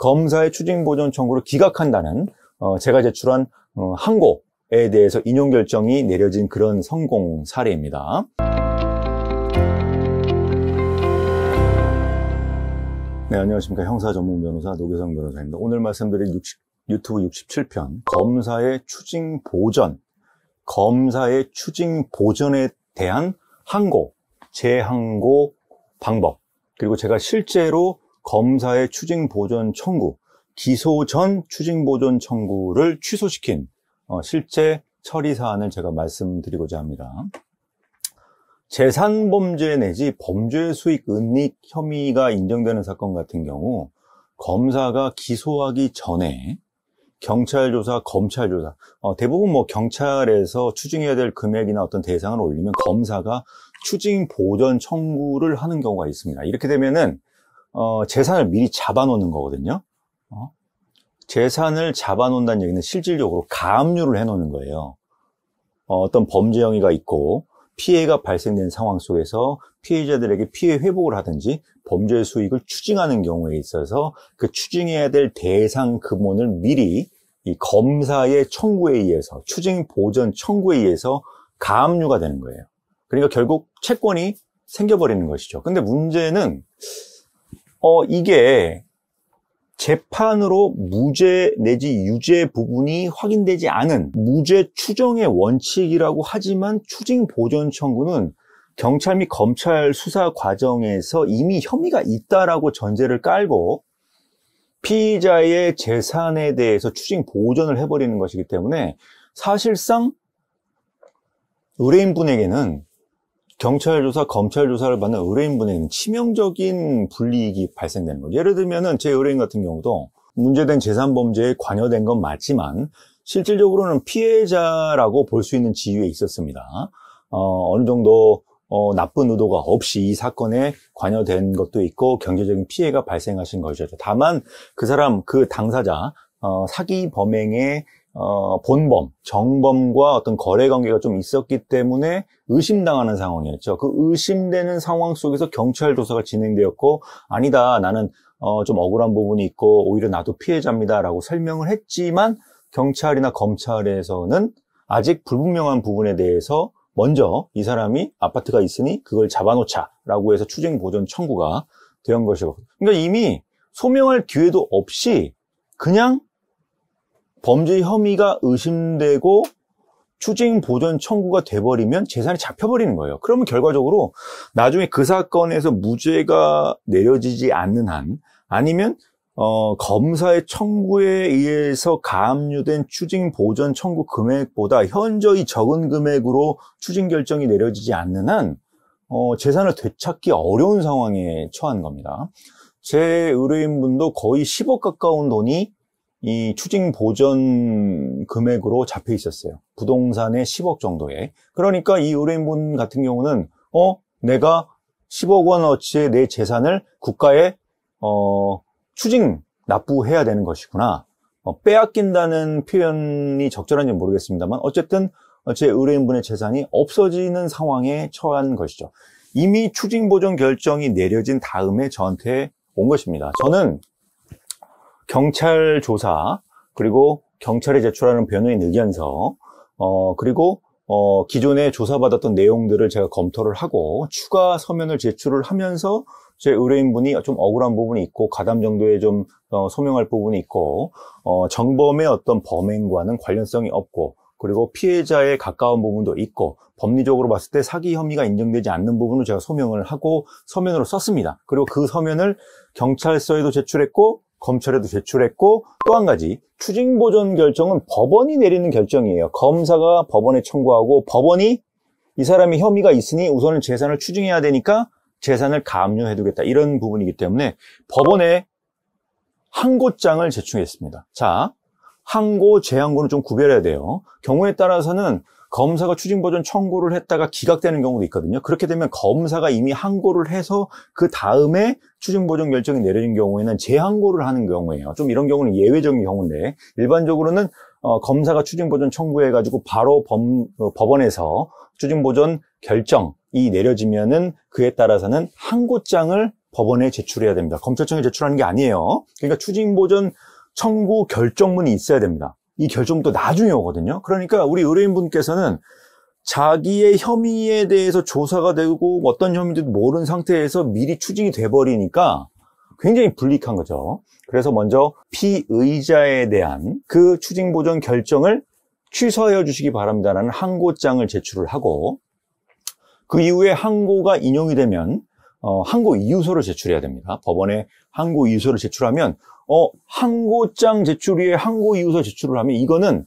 검사의 추징 보전 청구를 기각한다는 어, 제가 제출한 어, 항고에 대해서 인용 결정이 내려진 그런 성공 사례입니다. 네, 안녕하십니까. 형사 전문 변호사 노계성 변호사입니다. 오늘 말씀드린 60, 유튜브 67편 검사의 추징 보전 검사의 추징 보전에 대한 항고, 재항고 방법 그리고 제가 실제로 검사의 추징 보전 청구, 기소 전 추징 보전 청구를 취소시킨 어, 실제 처리 사안을 제가 말씀드리고자 합니다. 재산 범죄 내지 범죄 수익 은닉 혐의가 인정되는 사건 같은 경우 검사가 기소하기 전에 경찰 조사, 검찰 조사. 어, 대부분 뭐 경찰에서 추징해야 될 금액이나 어떤 대상을 올리면 검사가 추징 보전 청구를 하는 경우가 있습니다. 이렇게 되면은 어, 재산을 미리 잡아놓는 거거든요. 어? 재산을 잡아놓는다는 얘기는 실질적으로 가압류를 해놓는 거예요. 어, 어떤 범죄 행위가 있고 피해가 발생된 상황 속에서 피해자들에게 피해 회복을 하든지 범죄 수익을 추징하는 경우에 있어서 그 추징해야 될 대상 금원을 미리 이 검사의 청구에 의해서 추징 보전 청구에 의해서 가압류가 되는 거예요. 그러니까 결국 채권이 생겨버리는 것이죠. 근데 문제는 어, 이게 재판으로 무죄 내지 유죄 부분이 확인되지 않은 무죄 추정의 원칙이라고 하지만 추징 보전 청구는 경찰 및 검찰 수사 과정에서 이미 혐의가 있다라고 전제를 깔고 피의자의 재산에 대해서 추징 보전을 해버리는 것이기 때문에 사실상 의뢰인분에게는 경찰 조사, 검찰 조사를 받는 의뢰인분에는 치명적인 불이익이 발생되는 거죠. 예를 들면은 제 의뢰인 같은 경우도 문제된 재산 범죄에 관여된 건 맞지만 실질적으로는 피해자라고 볼 수 있는 지위에 있었습니다. 어, 어느 정도 어, 나쁜 의도가 없이 이 사건에 관여된 것도 있고 경제적인 피해가 발생하신 것이죠. 다만 그 사람, 그 당사자 어, 사기 범행에 어, 본범, 정범과 어떤 거래 관계가 좀 있었기 때문에 의심당하는 상황이었죠. 그 의심되는 상황 속에서 경찰 조사가 진행되었고, 아니다, 나는 어, 좀 억울한 부분이 있고, 오히려 나도 피해자입니다라고 설명을 했지만, 경찰이나 검찰에서는 아직 불분명한 부분에 대해서 먼저 이 사람이 아파트가 있으니 그걸 잡아놓자라고 해서 추징 보전 청구가 된 것이고. 그러니까 이미 소명할 기회도 없이 그냥 범죄 혐의가 의심되고 추징 보전 청구가 돼버리면 재산이 잡혀버리는 거예요. 그러면 결과적으로 나중에 그 사건에서 무죄가 내려지지 않는 한 아니면 어, 검사의 청구에 의해서 가압류된 추징 보전 청구 금액보다 현저히 적은 금액으로 추징 결정이 내려지지 않는 한 어, 재산을 되찾기 어려운 상황에 처한 겁니다. 제 의뢰인분도 거의 10억 가까운 돈이 이 추징 보전 금액으로 잡혀 있었어요. 부동산에 10억 정도에. 그러니까 이 의뢰인분 같은 경우는 어 내가 10억 원어치의 내 재산을 국가에 어 추징 납부해야 되는 것이구나. 어, 빼앗긴다는 표현이 적절한지 모르겠습니다만 어쨌든 어, 제 의뢰인분의 재산이 없어지는 상황에 처한 것이죠. 이미 추징 보전 결정이 내려진 다음에 저한테 온 것입니다. 저는 경찰 조사 그리고 경찰에 제출하는 변호인 의견서 어, 그리고 어, 기존에 조사받았던 내용들을 제가 검토를 하고 추가 서면을 제출을 하면서 제 의뢰인분이 좀 억울한 부분이 있고 가담 정도에 좀 어, 소명할 부분이 있고 어, 정범의 어떤 범행과는 관련성이 없고 그리고 피해자에 가까운 부분도 있고 법리적으로 봤을 때 사기 혐의가 인정되지 않는 부분을 제가 소명을 하고 서면으로 썼습니다. 그리고 그 서면을 경찰서에도 제출했고 검찰에도 제출했고 또 한 가지 추징보전 결정은 법원이 내리는 결정이에요. 검사가 법원에 청구하고 법원이 이 사람이 혐의가 있으니 우선은 재산을 추징해야 되니까 재산을 감류해두겠다 이런 부분이기 때문에 법원에 항고장을 제출했습니다. 자, 항고, 재항고는 좀 구별해야 돼요. 경우에 따라서는 검사가 추진 보전 청구를 했다가 기각되는 경우도 있거든요. 그렇게 되면 검사가 이미 항고를 해서 그 다음에 추진 보전 결정이 내려진 경우에는 재항고를 하는 경우예요. 좀 이런 경우는 예외적인 경우인데 일반적으로는 어, 검사가 추진 보전 청구해가지고 바로 범, 어, 법원에서 추진 보전 결정이 내려지면은 그에 따라서는 항고장을 법원에 제출해야 됩니다. 검찰청에 제출하는 게 아니에요. 그러니까 추진 보전 청구 결정문이 있어야 됩니다. 이 결정도 나중에 오거든요. 그러니까 우리 의뢰인분께서는 자기의 혐의에 대해서 조사가 되고 어떤 혐의인지 모르는 상태에서 미리 추징이 돼버리니까 굉장히 불리한 거죠. 그래서 먼저 피의자에 대한 그 추징 보전 결정을 취소하여 주시기 바랍니다라는 항고장을 제출을 하고 그 이후에 항고가 인용이 되면 어, 항고 이유서를 제출해야 됩니다. 법원에 항고 이유서를 제출하면 어, 항고장 제출 위에 항고 이유서 제출을 하면 이거는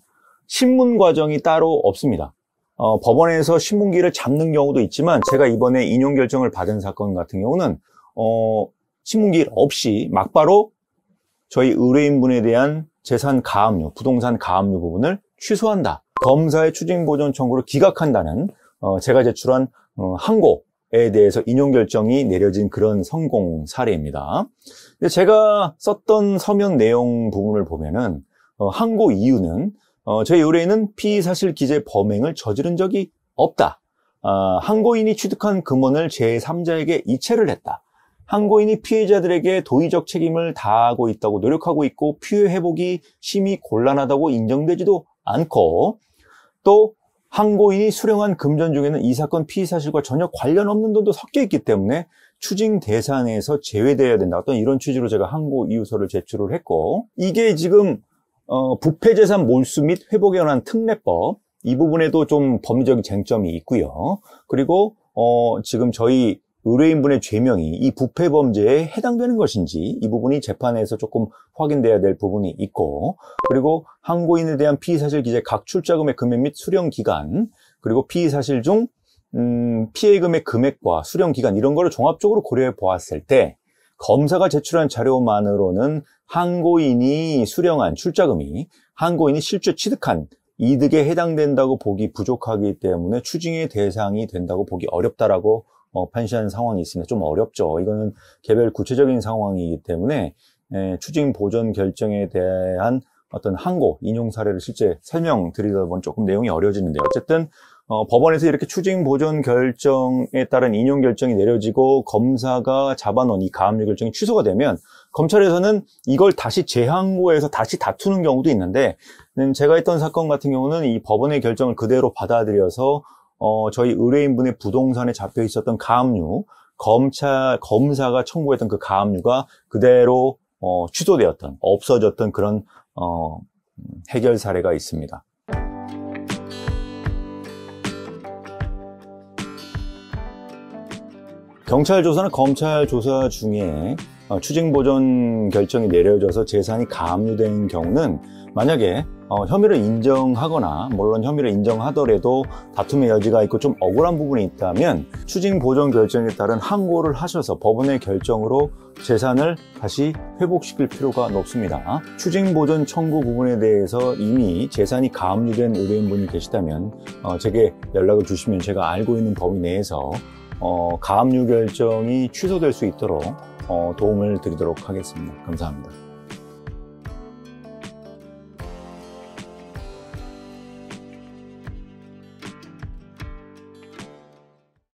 신문 과정이 따로 없습니다. 어, 법원에서 신문기를 잡는 경우도 있지만 제가 이번에 인용 결정을 받은 사건 같은 경우는 어, 신문기 없이 막바로 저희 의뢰인분에 대한 재산 가압류, 부동산 가압류 부분을 취소한다. 검사의 추징보전 청구를 기각한다는 어, 제가 제출한 어, 항고 에 대해서 인용 결정이 내려진 그런 성공 사례입니다. 근데 제가 썼던 서면 내용 부분을 보면은 어, 항고 이유는 어, 저희 의뢰인은 피의 사실 기재 범행을 저지른 적이 없다. 어, 항고인이 취득한 금원을 제3자에게 이체를 했다. 항고인이 피해자들에게 도의적 책임을 다하고 있다고 노력하고 있고 피해 회복이 심히 곤란하다고 인정되지도 않고 또 항고인이 수령한 금전 중에는 이 사건 피의 사실과 전혀 관련 없는 돈도 섞여 있기 때문에 추징 대상에서 제외돼야 된다. 어떤 이런 취지로 제가 항고 이유서를 제출을 했고 이게 지금 어, 부패재산 몰수 및 회복에 관한 특례법 이 부분에도 좀 법리적인 쟁점이 있고요. 그리고 어, 지금 저희 의뢰인분의 죄명이 이 부패 범죄에 해당되는 것인지 이 부분이 재판에서 조금 확인돼야 될 부분이 있고 그리고 항고인에 대한 피의사실 기재 각출자금의 금액 및 수령 기간 그리고 피의사실 중 음, 피해금의 금액과 수령 기간 이런 거를 종합적으로 고려해 보았을 때 검사가 제출한 자료만으로는 항고인이 수령한 출자금이 항고인이 실제 취득한 이득에 해당된다고 보기 부족하기 때문에 추징의 대상이 된다고 보기 어렵다라고 어, 판시한 상황이 있으니까 좀 어렵죠. 이거는 개별 구체적인 상황이기 때문에 에, 예, 추징 보전 결정에 대한 어떤 항고, 인용 사례를 실제 설명드리다 보면 조금 내용이 어려워지는데 어쨌든 어, 법원에서 이렇게 추징 보존 결정에 따른 인용 결정이 내려지고 검사가 잡아놓은 이 가압류 결정이 취소가 되면 검찰에서는 이걸 다시 재항고해서 다시 다투는 경우도 있는데 음, 제가 했던 사건 같은 경우는 이 법원의 결정을 그대로 받아들여서 어, 저희 의뢰인분의 부동산에 잡혀 있었던 가압류, 검찰, 검사가 청구했던 그 가압류가 그대로 어, 취소되었던, 없어졌던 그런 어, 해결 사례가 있습니다. 경찰 조사는 검찰 조사 중에 어, 추징 보전 결정이 내려져서 재산이 가압류된 경우는 만약에 어, 혐의를 인정하거나 물론 혐의를 인정하더라도 다툼의 여지가 있고 좀 억울한 부분이 있다면 추징 보전 결정에 따른 항고를 하셔서 법원의 결정으로 재산을 다시 회복시킬 필요가 높습니다. 추징 보전 청구 부분에 대해서 이미 재산이 가압류된 의뢰인분이 계시다면 어, 제게 연락을 주시면 제가 알고 있는 범위 내에서 어, 가압류 결정이 취소될 수 있도록 어, 도움을 드리도록 하겠습니다. 감사합니다.